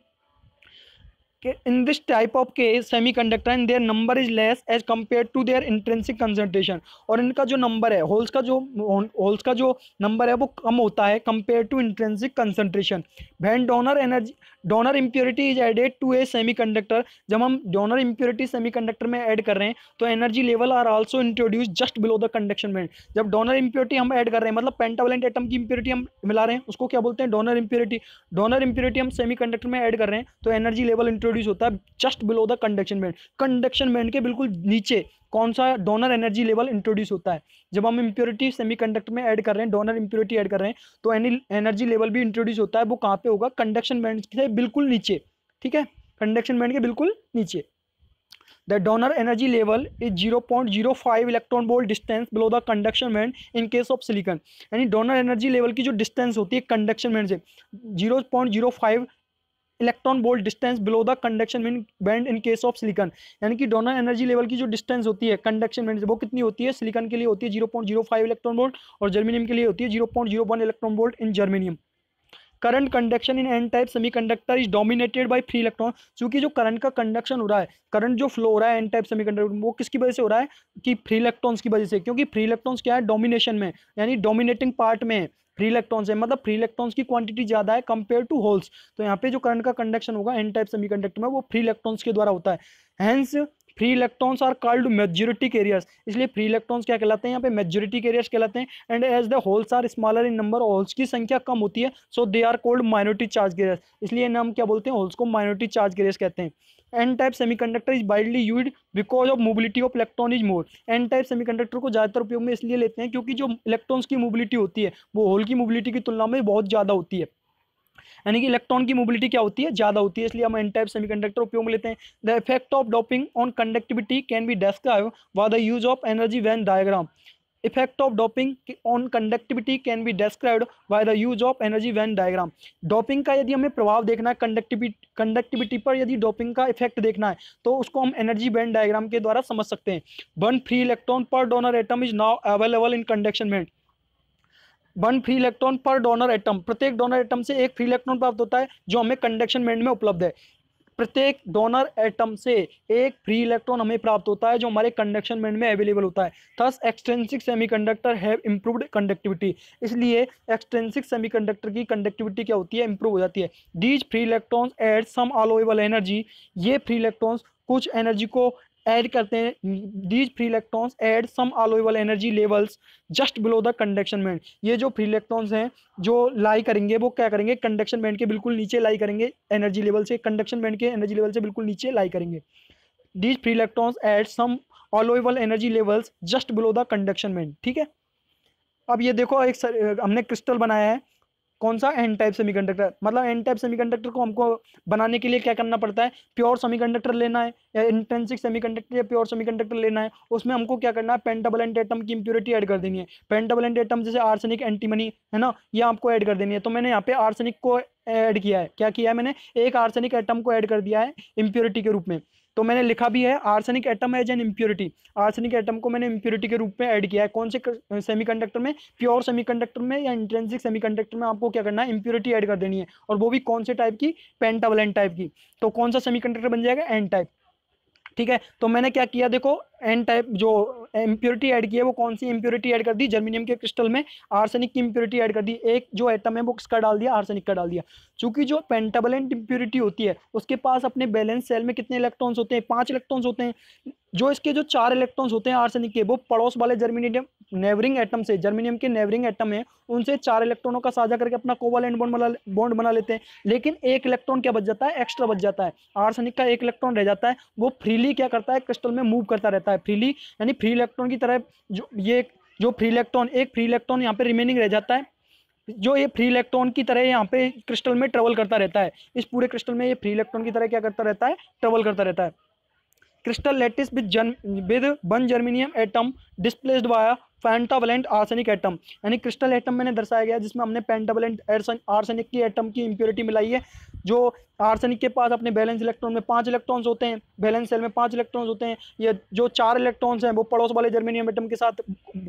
कि इन दिस टाइप ऑफ के semi conductor in their number is less as compare to their intrinsic concentration और इनका जो नंबर है होल्स का जो होल्स का जो नंबर है वो कम होता है compare to intrinsic concentration when donor energy donor impurity is added to a semi conductor जब हम डोनर इम्प्योरिटी कंडक्टर में ऐड कर रहे हैं तो energy level are also introduce just below the conduction band जब डोनर इम्प्योरिटी हम add कर रहे हैं मतलब पेंटावलेंट एटम की इम्प्योरिटी हम मिला रहे हैं उसको क्या बोलते हैं डोनर इम्प्योरिटी डोनर इम्प्योरिटी हम सेमी कंडक्टर में ऐड कर रहे हैं तो एनर्जी लेवल इंट्रोड्यूस होता है just below the conduction band conduction band के बिल्कुल नीचे कौन सा डोनर एनर्जी लेवल इंट्रोड्यूस होता है जब हम इम्प्योरिटी सेमीकंडक्टर में ऐड कर रहे हैं डोनर इम्प्योरिटी ऐड कर रहे हैं तो एनर्जी लेवल भी इंट्रोड्यूस होता है वो कहाँ पे होगा कंडक्शन बैंड के बिल्कुल नीचे ठीक है कंडक्शन बैंड के बिल्कुल नीचे the donor energy level is zero point zero five electron volt distance below the conduction band in case of silicon यानी डोनर एनर्जी लेवल की जो डिस्टेंस होती है कंडक्शन बैंड से zero zero point five electron volt distance below the conduction band in case of silicon यानी कि donor energy level की जो डिस्टेंस होती है कंडक्शन बैंड वो कितनी होती है सिलिकन के लिए होती है zero point zero five electron volt और जर्मीनियम के लिए होती है zero point zero one electron volt in germanium current conduction in N type semiconductor is dominated by free electron क्योंकि जो करंट का कंडक्शन हो रहा है करंट जो फ्लो हो रहा है एन टाइप सेमीकंडक्टर वो किसकी वजह से हो रहा है कि फ्री इलेक्ट्रॉन्स की वजह से क्योंकि फ्री इलेक्ट्रॉन्स क्या है डोमिनेशन में यानी डोमिनेटिंग पार्ट में है फ्री इलेक्ट्रॉन्स है मतलब फ्री इलेक्ट्रॉन्स की क्वांटिटी ज़्यादा है कंपेयर टू होल्स तो यहाँ पे जो करंट का कंडक्शन होगा एन टाइप सेमीकंडक्टर में वो फ्री इलेक्ट्रॉन्स के द्वारा होता है hence free electrons are called majority carriers इसलिए फ्री इलेक्ट्रॉन्स क्या कहलाते हैं यहाँ पे मेजोरिटी एरियाज कहलाते हैं and as the holes are smaller in number holes की संख्या कम होती है so they are called minority charge carriers इसलिए नाम क्या बोलते हैं होल्स को माइनॉरिटी चार्ज एरियाज कहते हैं N type semi conductor is widely use because of mobility of electron is more N type conductor को ज़्यादातर उपयोग में इसलिए लेते हैं क्योंकि जो इलेक्ट्रॉन्स की मोबिलिटी होती है वो होल की मोबिलिटी की तुलना में बहुत ज़्यादा होती है यानी कि इलेक्ट्रॉन की मोबिलिटी क्या होती है ज़्यादा होती है इसलिए हम एन टाइप सेमी कंडक्टर उपयोग लेते हैं the effect of doping on conductivity can B डेस्क्राइव why the use of energy Venn diagram effect of doping on conductivity can be described by the use of energy Venn diagram doping का यदि हमें प्रभाव देखना है conductivity conductivity पर यदि doping का effect देखना है तो उसको हम एनर्जी वैन डायग्राम के द्वारा समझ सकते हैं one free electron per donor atom is now available in conduction band one free electron per donor atom प्रत्येक डोनर एटम से एक फ्री इलेक्ट्रॉन प्राप्त होता है जो हमें कंडक्शन बैंड में उपलब्ध है प्रत्येक डोनर एटम से एक फ्री इलेक्ट्रॉन हमें प्राप्त होता है जो हमारे कंडक्शन बैंड में अवेलेबल होता है thus extrinsic semiconductor have improved conductivity इसलिए एक्सटेंसिक सेमीकंडक्टर की कंडक्टिविटी क्या होती है इंप्रूव हो जाती है these free electrons at some allowable energy ये फ्री इलेक्ट्रॉन्स कुछ एनर्जी को ऐड करते हैं these free electrons add some allowable energy levels just below the conduction band ये जो फ्री इलेक्ट्रॉन्स हैं जो लाई करेंगे वो क्या करेंगे कंडक्शन बैंड के बिल्कुल नीचे लाई करेंगे एनर्जी लेवल से कंडक्शन बैंड के एनर्जी लेवल से बिल्कुल नीचे लाई करेंगे these free electrons add some allowable energy levels just below the conduction band ठीक है अब ये देखो एक सर, हमने क्रिस्टल बनाया है कौन सा एन टाइप कंडक्टर मतलब एन टाइप कंडक्टर को हमको बनाने के लिए क्या करना पड़ता है प्योर कंडक्टर लेना है या इंटेंसिक कंडक्टर या प्योर कंडक्टर लेना है उसमें हमको क्या करना है पेंटाबल एंड एटम की इंप्योरिटी ऐड कर देनी है पेंटाबल एंड एटम जैसे आर्सेनिक एंटीमनी है ना ये आपको ऐड कर देनी है तो मैंने यहाँ पे आर्सेनिक को ऐड किया है क्या किया है मैंने एक आर्सेनिक एटम को ऐड कर दिया है इम्प्योरिटी के रूप में तो मैंने लिखा भी है arsenic atom as an impurity arsenic atom को मैंने इम्प्योरिटी के रूप में ऐड किया है कौन से सेमीकंडक्टर में प्योर सेमीकंडक्टर में या इंट्रेंसिक सेमीकंडक्टर में आपको क्या करना है इम्प्योरिटी ऐड कर देनी है और वो भी कौन से टाइप की पेंटावलेंट टाइप की तो कौन सा सेमीकंडक्टर बन जाएगा एन टाइप ठीक है तो मैंने क्या किया देखो एन टाइप जो इम्प्योरिटी ऐड की है वो कौन सी इम्प्योरिटी ऐड कर दी जर्मिनियम के क्रिस्टल में आर्सेनिक की इम्प्योरिटी ऐड कर दी एक जो एटम है वो किसका डाल दिया आर्सेनिक का डाल दिया चूंकि जो पेंटाबलेंट इम्प्योरिटी होती है उसके पास अपने बैलेंस सेल में कितने इलेक्ट्रॉन्स होते हैं पाँच इलेक्ट्रॉन्स होते हैं जो इसके जो चार इलेक्ट्रॉन्स होते हैं आर्सेनिक के वो पड़ोस वाले जर्मिनियम नेवरिंग एटम से जर्मिनियम के नेवरिंग एटम है उनसे चार इलेक्ट्रॉनों का साझा करके अपना कोवालेंट बॉन्ड बना बॉन्ड बना लेते हैं लेकिन एक इलेक्ट्रॉन क्या बच जाता है एक्स्ट्रा बच जाता है आर्सेनिक का एक इलेक्ट्रॉन रह जाता है वो फ्रीली क्या करता है क्रिस्टल में मूव करता रहता है सकता है फ्रीली यानी फ्री इलेक्ट्रॉन की तरह जो ये जो फ्री इलेक्ट्रॉन एक फ्री इलेक्ट्रॉन यहाँ पे रिमेनिंग रह जाता है जो ये फ्री इलेक्ट्रॉन की तरह यहाँ पे क्रिस्टल में ट्रेवल करता रहता है इस पूरे क्रिस्टल में ये फ्री इलेक्ट्रॉन की तरह क्या करता रहता है ट्रेवल करता रहता है crystal lattice with one with one germanium atom displaced by pentavalent arsenic atom यानी क्रिस्टल एटम मैंने दर्शाया गया जिसमें हमने पेंटावलेंट आर्सेनिक की एटम की इम्प्योरिटी मिलाई है जो आर्सेनिक के पास अपने बैलेंस इलेक्ट्रॉन में पांच इलेक्ट्रॉन्स होते हैं बैलेंस सेल में पांच इलेक्ट्रॉन्स होते हैं ये जो चार इलेक्ट्रॉन्स हैं वो पड़ोस वाले जर्मेनियम एटम के साथ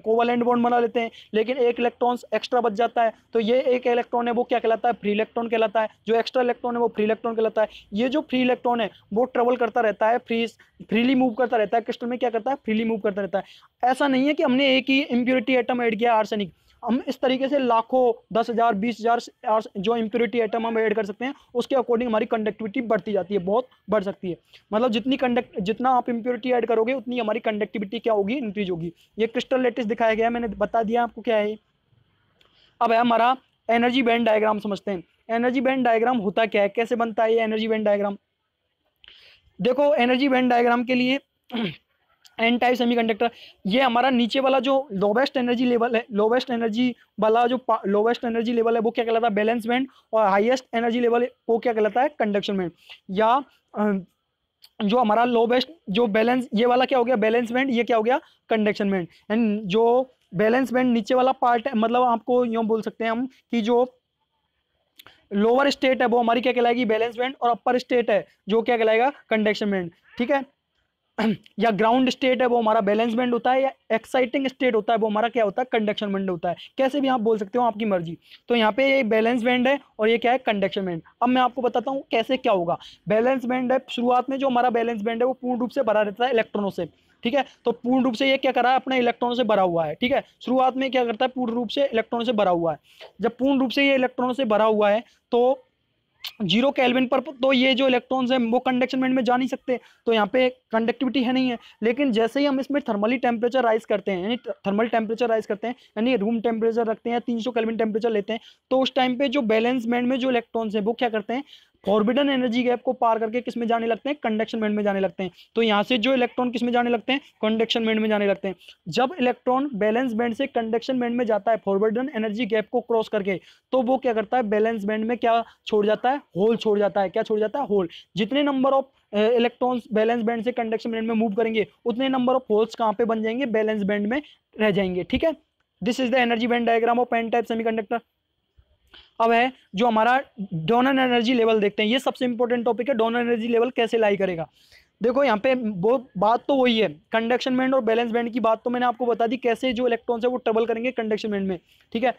कोवलेंट बॉन्ड बना लेते हैं लेकिन एक इलेक्ट्रॉन्स एक्स्ट्रा बच जाता है तो ये एक इलेक्ट्रॉन है वो क्या कहलाता है फ्री इलेक्ट्रॉन कहलाता है जो एक्स्ट्रा इलेक्ट्रॉन है वो फ्री इलेक्ट्रॉन कहलाता है ये जो फ्री इलेक्ट्रॉन है वो ट्रेवल करता रहता है फ्री फ्रीली मूव करता रहता है क्रिस्टल में क्या करता है फ्रीली मूव करता रहता है ऐसा नहीं है कि हमने एक ही इम्प्योरिटी आइटम ऐड किया आर्सेनिक हम इस तरीके से लाखों दस हज़ार बीस हज़ार जो इम्प्योरिटी आइटम हम ऐड कर सकते हैं उसके अकॉर्डिंग हमारी कंडक्टिविटी बढ़ती जाती है बहुत बढ़ सकती है मतलब जितनी कंडक्ट जितना आप इम्प्योरिटी ऐड करोगे उतनी हमारी कंडक्टिविटी क्या होगी इंक्रीज होगी ये क्रिस्टल लेटेस्ट दिखाया गया मैंने बता दिया आपको क्या है अब है हमारा एनर्जी बैंड डायग्राम समझते हैं एनर्जी बैंड डायग्राम होता क्या है कैसे बनता है ये एनर्जी बैंड डायग्राम देखो एनर्जी बैंड डायग्राम के लिए एन टाइप सेमी कंडक्टर ये हमारा नीचे वाला जो लोवेस्ट एनर्जी लेवल है लोवेस्ट एनर्जी वाला जो लोवेस्ट एनर्जी लेवल है वो क्या कहलाता है बैलेंस बैंड और हाईएस्ट एनर्जी लेवल वो क्या कहलाता है कंडक्शन बैंड या जो हमारा लोवेस्ट जो बैलेंस ये वाला क्या हो गया बैलेंस बैंड ये क्या हो गया कंडक्शन बैंड एंड जो बैलेंस बैंड नीचे वाला पार्ट है मतलब आपको यूँ बोल सकते हैं हम कि जो लोअर स्टेट है वो हमारी क्या कहलाएगी बैलेंस बैंड और अपर स्टेट है जो क्या कहलाएगा कंडक्शन बैंड ठीक है या ग्राउंड स्टेट है वो हमारा बैलेंस बैंड होता है या एक्साइटिंग स्टेट होता है वो हमारा क्या होता है कंडक्शन बैंड होता है कैसे भी आप बोल सकते हो आपकी मर्जी तो यहाँ पे ये बैलेंस बैंड है और ये क्या है कंडक्शन बैंड अब मैं आपको बताता हूँ कैसे क्या होगा बैलेंस बैंड है शुरुआत में जो हमारा बैलेंस बैंड है वो पूर्ण रूप से भरा रहता है इलेक्ट्रॉनों से ठीक है तो पूर्ण रूप से ये क्या करा है अपने इलेक्ट्रॉनों से भरा हुआ है ठीक है शुरुआत में क्या करता है पूर्ण रूप से इलेक्ट्रॉनों से भरा हुआ है जब पूर्ण रूप से ये इलेक्ट्रॉनों से भरा हुआ है तो जीरो कैलविन पर तो ये जो इलेक्ट्रॉन्स हैं वो कंडक्शन बैंड में जा नहीं सकते तो यहाँ पे कंडक्टिविटी है नहीं है लेकिन जैसे ही हम इसमें थर्मली टेम्परेचर राइज करते हैं यानी थर्मल टेम्परेचर राइज करते हैं यानी रूम टेम्परेचर रखते हैं तीन सौ कैलविन टेम्परेचर लेते हैं तो उस टाइम पे जो बैलेंस बैंड में जो इलेक्ट्रॉन्स हैं वो क्या करते हैं फॉरबिडन एनर्जी गैप को पार करके किस में जाने लगते हैं कंडक्शन बैंड में जाने लगते हैं तो यहाँ से जो इलेक्ट्रॉन किस में जाने लगते हैं कंडक्शन बैंड में जाने लगते हैं जब इलेक्ट्रॉन बैलेंस बैंड से कंडक्शन बैंड में जाता है फॉरबिडन एनर्जी गैप को क्रॉस करके तो वो क्या करता है बैलेंस बैंड में क्या छोड़ जाता है होल छोड़ जाता है क्या छोड़ जाता है होल जितने number of electrons valence band से कंडक्शन बैंड में मूव करेंगे उतने नंबर ऑफ होल्स कहाँ पे बन जाएंगे बैलेंस बैंड में रह जाएंगे ठीक है this is the energy band diagram of N type semiconductor अब है जो हमारा डोनर एनर्जी लेवल देखते हैं ये सबसे इंपॉर्टेंट टॉपिक है डोनर एनर्जी लेवल कैसे लाई करेगा देखो यहाँ पे वो बात तो वही है कंडक्शन बैंड और बैलेंस बैंड की बात तो मैंने आपको बता दी कैसे जो इलेक्ट्रॉन्स है वो ट्रबल करेंगे कंडक्शन बैंड में ठीक है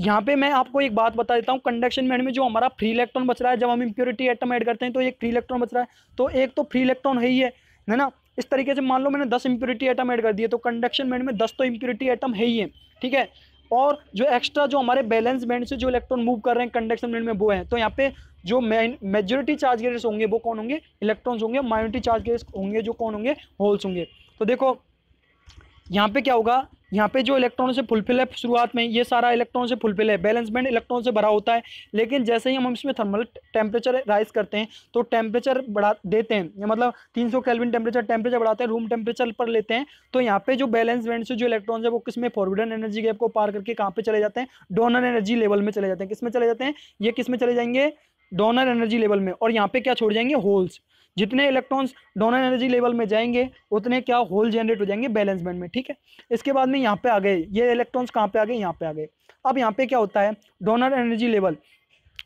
यहाँ पे मैं आपको एक बात बता देता हूँ कंडक्शन बैंड में जो हमारा फ्री इलेक्ट्रॉन बच रहा है जब हम इम्प्योरिटी एटम ऐड करते हैं तो एक फ्री इलेक्ट्रॉन बच रहा है तो एक तो फ्री इलेक्ट्रॉन है ही है है ना इस तरीके से मान लो मैंने दस इम्प्योरिटी एटम ऐड कर दिए तो कंडक्शन बैंड में दस तो इम्प्योरिटी एटम है ही है ठीक है और जो एक्स्ट्रा जो हमारे बैलेंस बैंड से जो इलेक्ट्रॉन मूव कर रहे हैं कंडक्शन बैंड में वो है तो यहाँ पे जो मेजोरिटी चार्ज गेरियस होंगे वो कौन होंगे इलेक्ट्रॉन्स होंगे माइनोरिटी चार्ज गेरियस होंगे जो कौन होंगे होल्स होंगे तो देखो यहाँ पे क्या होगा यहाँ पे जो इलेक्ट्रॉन से फुलफिल है शुरुआत में ये सारा इलेक्ट्रॉन से फुलफिल है बैलेंस बैंड इलेक्ट्रॉन से भरा होता है लेकिन जैसे ही हम इसमें थर्मल टेम्परेचर राइज करते हैं तो टेम्परेचर बढ़ा देते हैं मतलब तीन सौ कैलविन टेम्परेचर टेम्परेचर बढ़ाते हैं रूम टेम्परेचर पर लेते हैं तो यहाँ पे जो बैलेंस बैंड से जो इलेक्ट्रॉन है वो किस में फॉरविडन एनर्जी गैप को पार करके कहाँ पे चले जाते हैं डोनर एनर्जी लेवल में चले जाते हैं किस में चले जाते हैं ये किस में चले जाएंगे डोनर एनर्जी लेवल में और यहाँ पे क्या छोड़ जाएंगे होल्स जितने इलेक्ट्रॉन्स डोनर एनर्जी लेवल में जाएंगे उतने क्या होल जनरेट हो जाएंगे बैलेंस बैंड में ठीक है इसके बाद में यहाँ पे आ गए ये इलेक्ट्रॉन्स कहाँ पे आ गए यहाँ पे आ गए अब यहाँ पे क्या होता है डोनर एनर्जी लेवल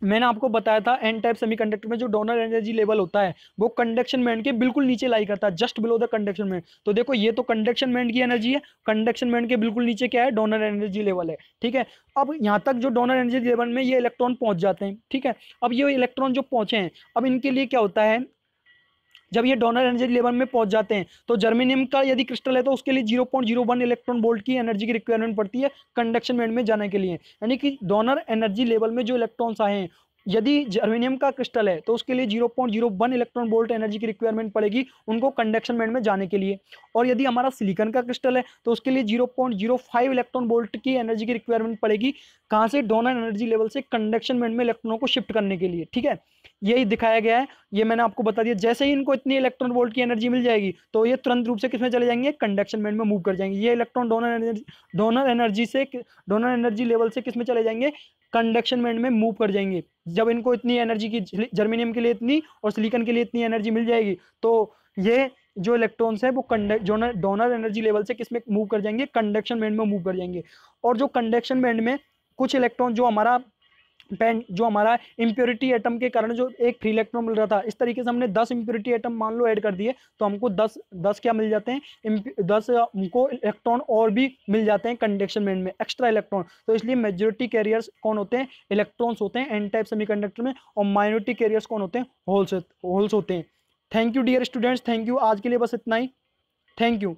मैंने आपको बताया था एन टाइप कंडक्टर में जो डोनर एनर्जी लेवल होता है वो कंडक्शन बैंड के बिल्कुल नीचे लाई करता है just below the conduction band तो देखो ये तो कंडक्शन बैंड की एनर्जी है कंडक्शन बैंड के बिल्कुल नीचे क्या है डोनर एनर्जी लेवल है ठीक है अब यहाँ तक जो डोनर एनर्जी लेवल में ये इलेक्ट्रॉन पहुँच जाते हैं ठीक है अब ये इलेक्ट्रॉन जो पहुँचे हैं अब इनके लिए क्या होता है जब ये डोनर एनर्जी लेवल में पहुंच जाते हैं तो जर्मेनियम का यदि क्रिस्टल है तो उसके लिए zero point zero one electron volt की एनर्जी की रिक्वायरमेंट पड़ती है कंडक्शन बैंड में जाने के लिए यानी कि डोनर एनर्जी लेवल में जो इलेक्ट्रॉन्स आए हैं यदि जर्मेनियम का क्रिस्टल है तो उसके लिए 0.01 इलेक्ट्रॉन वोल्ट एनर्जी की रिक्वायरमेंट पड़ेगी उनको कंडक्शन बैंड में जाने के लिए और यदि हमारा सिलिकन का क्रिस्टल है तो उसके लिए 0.05 इलेक्ट्रॉन वोल्ट की एनर्जी की रिक्वायरमेंट पड़ेगी कहाँ से डोनर एनर्जी लेवल से कंडक्शन बैंड में इलेक्ट्रॉनों को शिफ्ट करने के लिए ठीक है यही दिखाया गया है ये मैंने आपको बता दिया जैसे ही इनको इतनी इलेक्ट्रॉन वोल्ट की एनर्जी मिल जाएगी तो ये तुरंत रूप से किसमें चले जाएंगे कंडक्शन बैंड में मूव कर जाएंगे ये electron donor energy donor energy से डोनर एनर्जी लेवल से किसमें चले जाएंगे कंडक्शन बैंड में मूव कर जाएंगे जब इनको इतनी एनर्जी की जर्मिनियम के लिए इतनी और सिलिकन के लिए इतनी एनर्जी मिल जाएगी तो ये जो इलेक्ट्रॉन्स हैं वो कंडक्टर डोनर एनर्जी लेवल से किस में मूव कर जाएंगे कंडक्शन बैंड में मूव कर जाएंगे और जो कंडक्शन बैंड में कुछ इलेक्ट्रॉन जो हमारा पेन जो हमारा इम्प्योरिटी एटम के कारण जो एक फ्री इलेक्ट्रॉन मिल रहा था इस तरीके से हमने दस इम्प्योरिटी एटम मान लो ऐड कर दिए तो हमको दस दस क्या मिल जाते हैं दस हमको इलेक्ट्रॉन और भी मिल जाते हैं कंडक्शन बैंड में एक्स्ट्रा इलेक्ट्रॉन तो इसलिए मेजोरिटी कैरियर्स कौन होते हैं इलेक्ट्रॉन्स होते हैं एन टाइप कंडक्टर में और माइनोरिटी कैरियर्स कौन होते हैं होल्स होल्स होते हैं thank you dear students thank you आज के लिए बस इतना ही थैंक यू